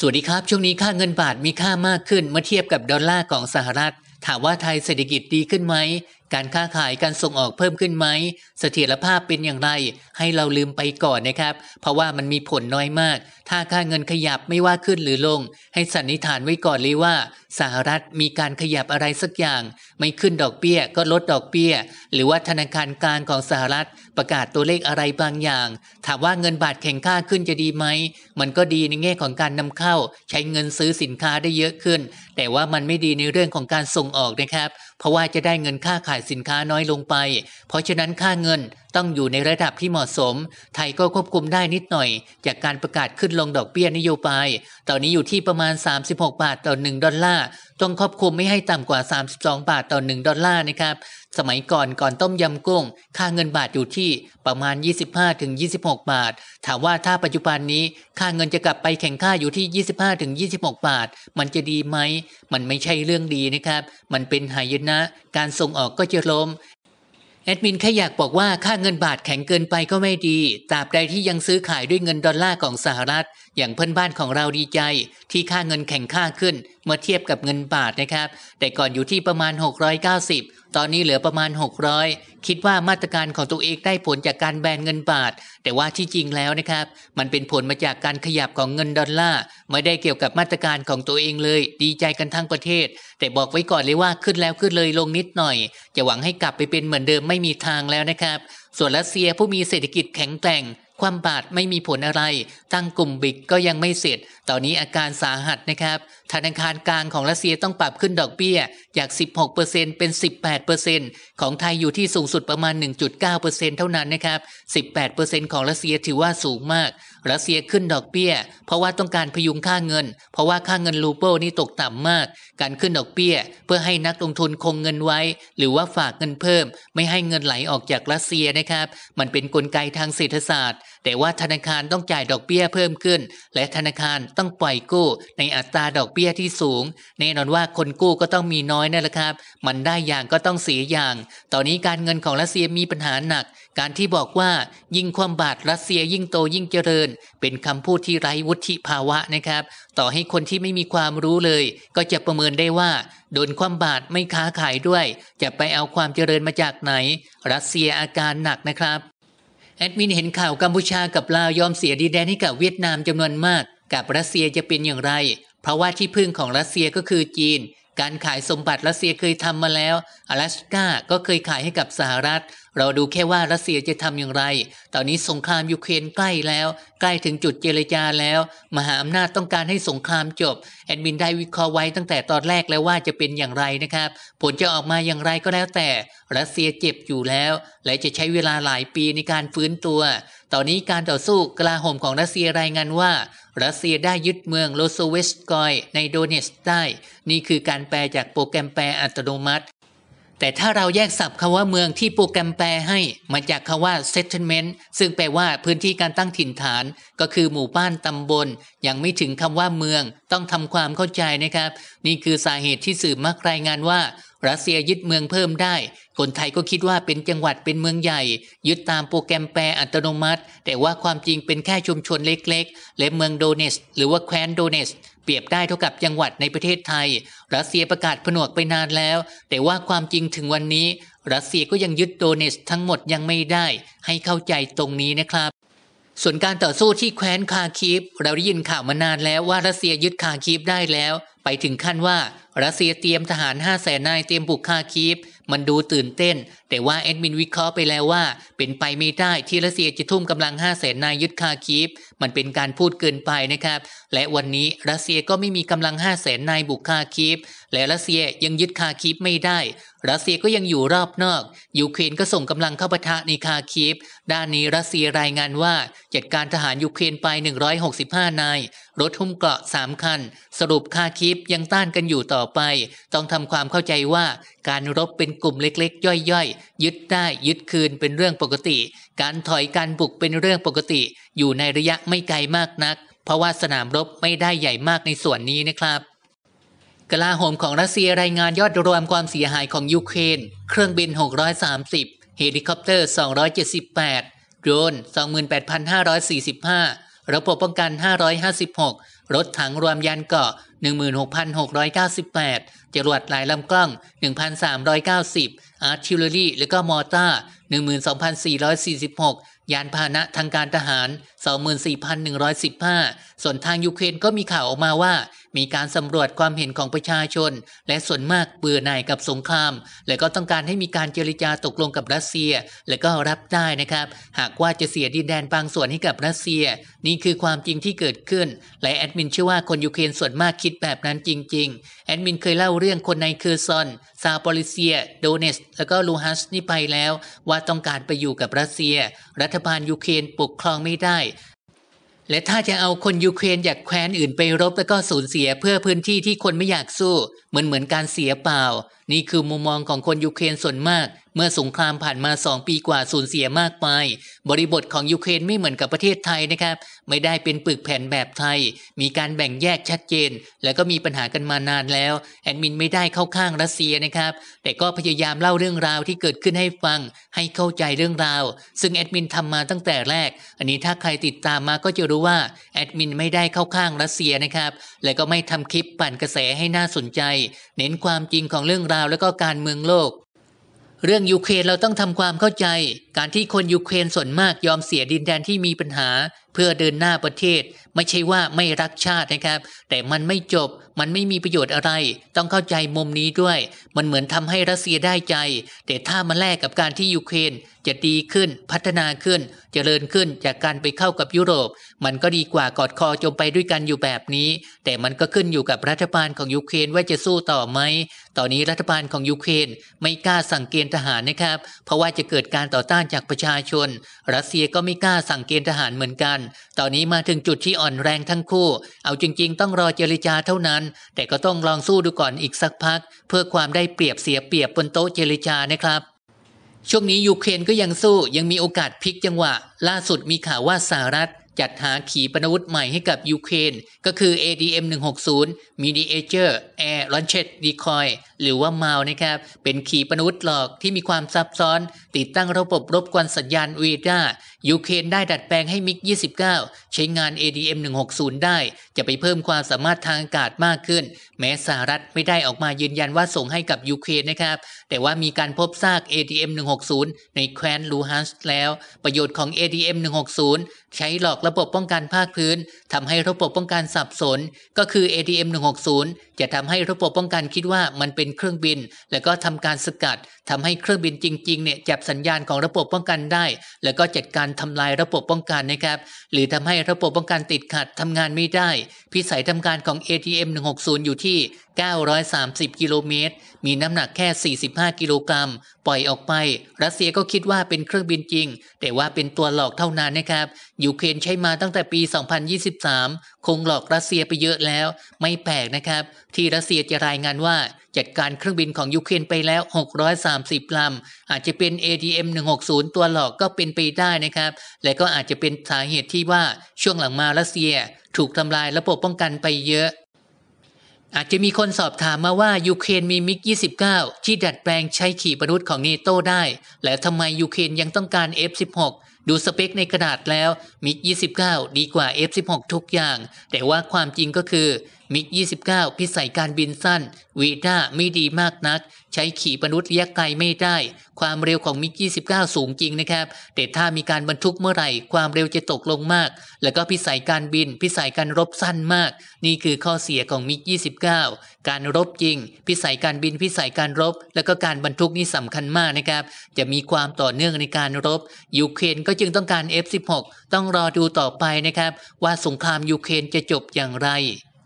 สวัสดีครับ ช่วงนี้ค่าเงินบาทมีค่ามากขึ้นเมื่อเทียบกับดอลลาร์ของสหรัฐ ถามว่าไทยเศรษฐกิจดีขึ้นไหมการค้าขายการส่งออกเพิ่มขึ้นไหมเสถียรภาพเป็นอย่างไร ให้เราลืมไปก่อนนะครับ เพราะว่ามันมีผลน้อยมาก ถ้าค่าเงินขยับไม่ว่าขึ้นหรือลง ให้สันนิษฐานไว้ก่อนเลยว่า สหรัฐมีการขยับอะไรสักอย่าง ไม่ขึ้นดอกเบี้ย ก็ลดดอกเบี้ย หรือว่าธนาคารกลางของสหรัฐประกาศตัวเลขอะไรบางอย่าง ถามว่าเงินบาทแข็งค่าขึ้นจะดีไหม มันก็ดีในแง่ของการนำเข้าใช้เงินซื้อสินค้าได้เยอะขึ้น แต่ว่ามันไม่ดีในเรื่องของการส่งออกนะครับ เพราะว่าจะได้เงินค่าขายสินค้าน้อยลงไป เพราะฉะนั้นค่าเงินต้องอยู่ในระดับที่เหมาะสม ไทยก็ควบคุมได้นิดหน่อย จากการประกาศขึ้นลงดอกเบี้ยนโยบาย ตอนนี้อยู่ที่ประมาณ 36 บาทต่อ 1 ดอลลาร์ต้องครอบคลุมไม่ให้ต่ำกว่า 32 บาทต่อ 1 ดอลลาร์นะครับ สมัยก่อนก่อนต้มยำกุ้ง ค่าเงินบาทอยู่ที่ประมาณ 25-26 บาท ถามว่าถ้าปัจจุบันนี้ค่าเงินจะกลับไปแข่งค่าอยู่ที่ 25-26 บาท มันจะดีไหม มันไม่ใช่เรื่องดีนะครับ มันเป็นหายนะ การส่งออกก็จะล้มแอดมินแค่อยากบอกว่าค่าเงินบาทแข็งเกินไปก็ไม่ดี ตราบใดที่ยังซื้อขายด้วยเงินดอลลาร์ของสหรัฐ อย่างเพื่อนบ้านของเราดีใจ ที่ค่าเงินแข็งค่าขึ้น เมื่อเทียบกับเงินบาทนะครับแต่ก่อนอยู่ที่ประมาณ 690 ตอนนี้เหลือประมาณ 600 คิดว่ามาตรการของตัวเองได้ผลจากการแบนเงินบาท แต่ว่าที่จริงแล้วนะครับมันเป็นผลมาจากการขยับของเงินดอลลาร์ไม่ได้เกี่ยวกับมาตรการของตัวเองเลย ดีใจกันทั้งประเทศ แต่บอกไว้ก่อนเลยว่าขึ้นแล้วขึ้นเลยลงนิดหน่อย จะหวังให้กลับไปเป็นเหมือนเดิมไม่ไม่มีทางแล้วนะครับ ส่วนรัสเซียผู้มีเศรษฐกิจแข็งแกร่ง ความบาดไม่มีผลอะไรตั้งกลุ่มบิกก็ยังไม่เสร็จ ตอนนี้อาการสาหัสนะครับ ธนาคารกลางของรัสเซียต้องปรับขึ้นดอกเบี้ย จาก 16%เป็น 18%ของไทยอยู่ที่สูงสุดประมาณ 1.9%เท่านั้นนะครับ 18%ของรัสเซียถือว่าสูงมากรัสเซียขึ้นดอกเบี้ยเพราะว่าต้องการพยุงค่าเงิน เพราะว่าค่าเงินรูเบิลนี่ตกต่ำมาก การขึ้นดอกเบี้ย เพื่อให้นักลงทุนคงเงินไว้ หรือว่าฝากเงินเพิ่ม ไม่ให้เงินไหลออกจากรัสเซียนะครับ มันเป็นนกลไกทางเศรษฐศาสตร์ แต่ว่าธนาคารต้องจ่ายดอกเบี้ยเพิ่มขึ้น และธนาคารต้องปล่อยกู้ ในอัตราดอกเบี้ยที่สูง แน่นอนว่าคนกู้ก็ต้องมีน้อยนั่นแหละครับ มันได้อย่างก็ต้องเสียอย่าง ตอนนี้การเงินของรัสเซียมีปัญหาหนัก การที่บอกว่ายิ่งความบาตรรัสเซียยิ่งโตยิ่งเจริญเป็นคำพูดที่ไร้วุฒิภาวะนะครับ ต่อให้คนที่ไม่มีความรู้เลย ก็จะประเมินได้ว่า โดนความบาดไม่ค้าขายด้วย จะไปเอาความเจริญมาจากไหน รัสเซียอาการหนักนะครับ แอดมินเห็นข่าวกัมพูชากับ ลาวยอมเสียดีแดนให้กับเวียดนามจำนวนมาก กับรัสเซียจะเป็นอย่างไร เพราะว่าที่พึ่งของรัสเซียก็คือจีนการขายสมบัติรัสเซียเคยทำมาแล้ว อลาสก้าก็เคยขายให้กับสหรัฐ เราดูแค่ว่ารัสเซียจะทำอย่างไร ตอนนี้สงครามยูเครนใกล้แล้ว ใกล้ถึงจุดเจรจาแล้ว มหาอำนาจต้องการให้สงครามจบ แอดมินได้วิเคราะห์ไว้ตั้งแต่ตอนแรกแล้วว่าจะเป็นอย่างไรนะครับ ผลจะออกมาอย่างไรก็แล้วแต่ รัสเซียเจ็บอยู่แล้ว และจะใช้เวลาหลายปีในการฟื้นตัวตอนนี้การต่อสู้กลาโหมของรัสเซียรายงานว่า รัสเซียได้ยึดเมืองโลโซเวสกอยในโดเนสได้ นี่คือการแปลจากโปรแกรมแปลอัตโนมัติแต่ถ้าเราแยกศัพท์คำว่าเมืองที่โปรแกรมแปลให้ มาจากคำว่า settlement ซึ่งแปลว่าพื้นที่การตั้งถิ่นฐานก็คือหมู่บ้านตำบลยังไม่ถึงคำว่าเมืองต้องทำความเข้าใจนะครับ นี่คือสาเหตุที่สื่อมักรายงานว่ารัสเซียยึดเมืองเพิ่มได้ คนไทยก็คิดว่าเป็นจังหวัดเป็นเมืองใหญ่ ยึดตามโปรแกรมแปลอัตโนมัติ แต่ว่าความจริงเป็นแค่ชุมชนเล็กๆ และเมืองโดเนสหรือว่าแคว้นโดเนสเปรียบได้เท่ากับจังหวัดในประเทศไทย รัสเซียประกาศผนวกไปนานแล้ว แต่ว่าความจริงถึงวันนี้ รัสเซียก็ยังยึดโดเนสทั้งหมดยังไม่ได้ ให้เข้าใจตรงนี้นะครับ ส่วนการต่อสู้ที่แคว้นคาคีฟเราได้ยินข่าวมานานแล้วว่ารัสเซียยึดคาคีฟได้แล้วไปถึงขั้นว่ารัสเซียเตรียมทหาร5้าแสนนายเตรียมบุกคาคีฟมันดูตื่นเต้น แต่ว่าแอดมินวิเคราะห์ไปแล้วว่า เป็นไปไม่ได้ที่รัสเซียจะทุ่มกำลัง5้าแสนนายยึดคาคีฟมันเป็นการพูดเกินไปนะครับ และวันนี้รัสเซียก็ไม่มีกำลัง5้าแสนนายบุกคาคีฟและรัสเซียยังยึดคาคีฟไม่ได้รัสเซียก็ยังอยู่รอบนอกยูเครนก็ส่งกำลังเข้าปะทะในคาคีฟด้านนี้รัสเซียรายงานว่าจัดการทหารยูเครนไป 165 นายรถทุ่มเกาะสามคันสรุปคาคิปยังต้านกันอยู่ต่อไป ต้องทำความเข้าใจว่าการรบเป็นกลุ่มเล็กๆย่อยๆยึดได้ยึดคืนเป็นเรื่องปกติ การถอยการบุกเป็นเรื่องปกติ อยู่ในระยะไม่ไกลมากนัก เพราะว่าสนามรบไม่ได้ใหญ่มากในส่วนนี้นะครับ กลาโหมของรัสเซียรายงานยอดรวมความเสียหายของยูเครนเครื่องบิน 630 เฮลิคอปเตอร์ 278 โดรน 28,545ระบบป้องกัน 556 รถถังรวมยานเกาะ 16,698จรวดหลายลำกล้อง 1,390 อาร์ติลเลอรี่และก็มอเตอร์ 12,446 ยานพาหนะทางการทหาร24,115 ส่วนทางยูเครนก็มีข่าวออกมาว่า มีการสำรวจความเห็นของประชาชน และส่วนมากเบื่อหน่ายกับสงคราม และก็ต้องการให้มีการเจรจาตกลงกับรัสเซีย และก็รับได้นะครับ หากว่าจะเสียดินแดนบางส่วนให้กับรัสเซีย นี่คือความจริงที่เกิดขึ้น และแอดมินเชื่อว่าคนยูเครนส่วนมากคิดแบบนั้นจริง ๆ แอดมินเคยเล่าเรื่องคนในเคอร์ซอน ซาปอลิเซีย โดเนส และก็ลูฮัส นี่ไปแล้ว ว่าต้องการไปอยู่กับรัสเซีย รัฐบาลยูเครนปกครองไม่ได้และถ้าจะเอาคนยูเครนจากแคว้นอื่นไปรบแล้วก็สูญเสียเพื่อพื้นที่ที่คนไม่อยากสู้เหมือนเหมือนการเสียเปล่านี่คือมุมมองของคนยูเครนส่วนมาก เมื่อสงครามผ่านมา 2 ปีกว่าสูญเสียมากไป บริบทของยูเครนไม่เหมือนกับประเทศไทยนะครับ ไม่ได้เป็นปึกแผ่นแบบไทย มีการแบ่งแยกชัดเจน แล้วก็มีปัญหากันมานานแล้ว แอดมินไม่ได้เข้าข้างรัสเซียนะครับ แต่ก็พยายามเล่าเรื่องราวที่เกิดขึ้นให้ฟังให้เข้าใจเรื่องราวซึ่งแอดมินทำมาตั้งแต่แรกอันนี้ถ้าใครติดตามมาก็จะรู้ว่าแอดมินไม่ได้เข้าข้างรัสเซียนะครับและก็ไม่ทำคลิปปั่นกระแสให้น่าสนใจเน้นความจริงของเรื่องราราวและก็การเมืองโลก เรื่องยูเครนเราต้องทำความเข้าใจ การที่คนยูเครนส่วนมากยอมเสียดินแดนที่มีปัญหาเพื่อเดินหน้าประเทศไม่ใช่ว่าไม่รักชาตินะครับ แต่มันไม่จบมันไม่มีประโยชน์อะไร ต้องเข้าใจมุมนี้ด้วย มันเหมือนทำให้รัสเซียได้ใจ แต่ถ้ามันแลกกับการที่ยูเครนจะดีขึ้นพัฒนาขึ้นจเจริญขึ้นจากการไปเข้ากับยุโรป มันก็ดีกว่ากอดคอจมไปด้วยกันอยู่แบบนี้แต่มันก็ขึ้นอยู่กับรัฐบาลของยูเครนว่าจะสู้ต่อไหมตอนนี้รัฐบาลของยูเครนไม่กล้าสั่งเกณฑ์ทหารนะครับ เพราะว่าจะเกิดการต่อต้านจากประชาชนรัสเซียก็ไม่กล้าสั่งเกณฑ์ทหารเหมือนกันตอนนี้มาถึงจุดที่อ่อนแรงทั้งคู่ เอาจริงๆ ต้องรอเจริจาเท่านั้น แต่ก็ต้องลองสู้ดูก่อนอีกสักพักเพื่อความได้เปรียบเสียเปรียบบนโต๊ะเจรจานะครับ ช่วงนี้ยูเครนก็ยังสู้ยังมีโอกาสพลิกจังหวะ ล่าสุดมีข่าวว่าสหรัฐ จัดหาขีปนาวุธใหม่ให้กับยูเครนก็คือ ADM 160 Mediator Air Launched Decoy หรือว่า MAL นะครับ เป็นขีปนาวุธหลอกที่มีความซับซ้อนติดตั้งระบบรบกวนสัญญาณวีด้ายูเครนได้ดัดแปลงให้มิก29 ใช้งาน ADM 160 ได้จะไปเพิ่มความสามารถทางอากาศมากขึ้น แม้สหรัฐไม่ได้ออกมายืนยันว่าส่งให้กับยูเครนนะครับ แต่ว่ามีการพบซาก ADM 160 ในแคว้นลูฮันส์แล้ว ประโยชน์ของ ADM 160 ใช้หลอกระบบป้องกันภาคพื้น ทำให้ระบบป้องกันสับสน ก็คือ ADM 160 จะทำให้ระบบป้องกันคิดว่ามันเป็นเครื่องบิน แล้วก็ทำการสกัด ทำให้เครื่องบินจริงๆเนี่ยจับสัญญาณของระบบป้องกันได้ แล้วก็จัดการทำลายระบบป้องกันนะครับ หรือทำให้ระบบป้องกันติดขัดทำงานไม่ได้ พิสัยทำการของ ATM 160 อยู่ที่ 930 กิโลเมตรมีน้ำหนักแค่ 45 กิโลกรัม ปล่อยออกไป รัสเซียก็คิดว่าเป็นเครื่องบินจริง แต่ว่าเป็นตัวหลอกเท่านั้นนะครับ ยูเครนใช้มาตั้งแต่ปี 2023 คงหลอกรัสเซียไปเยอะแล้ว ไม่แปลกนะครับ ที่รัสเซียจะรายงานว่าจัดการเครื่องบินของยูเครนไปแล้ว 630 ลำ อาจจะเป็น a d m 160 ตัวหลอกก็เป็นไปได้นะครับ และก็อาจจะเป็นสาเหตุที่ว่าช่วงหลังมารัสเซีย ถูกทำลายระบบป้องกันไปเยอะอาจจะมีคนสอบถามมาว่ายูเครนมีมิก29 ที่ดัดแปลงใช้ขี่ปนาวุธของเนโตได้ และทำไมยูเครนยังต้องการ F16 ดูสเปคในกระดาษแล้วมิก29 ดีกว่า F16 ทุกอย่าง แต่ว่าความจริงก็คือมิก29 พิสัยการบินสั้นวีด้าไม่ดีมากนัก ใช้ขี่มนุษย์ระยะไกลไม่ได้ ความเร็วของมิก29 สูงจริงนะครับแต่ถ้ามีการบรรทุกเมื่อไหร่ ความเร็วจะตกลงมาก แล้วก็พิสัยการบิน พิสัยการรบสั้นมาก นี่คือข้อเสียของมิก29 การรบจริง พิสัยการบินพิสัยการรบ แล้วก็การบรรทุกนี่สำคัญมากนะครับจะมีความต่อเนื่องในการรบยูเครนก็จึงต้องการ F16 ต้องรอดูต่อไปนะครับว่าสงครามยูเครนจะจบอย่างไร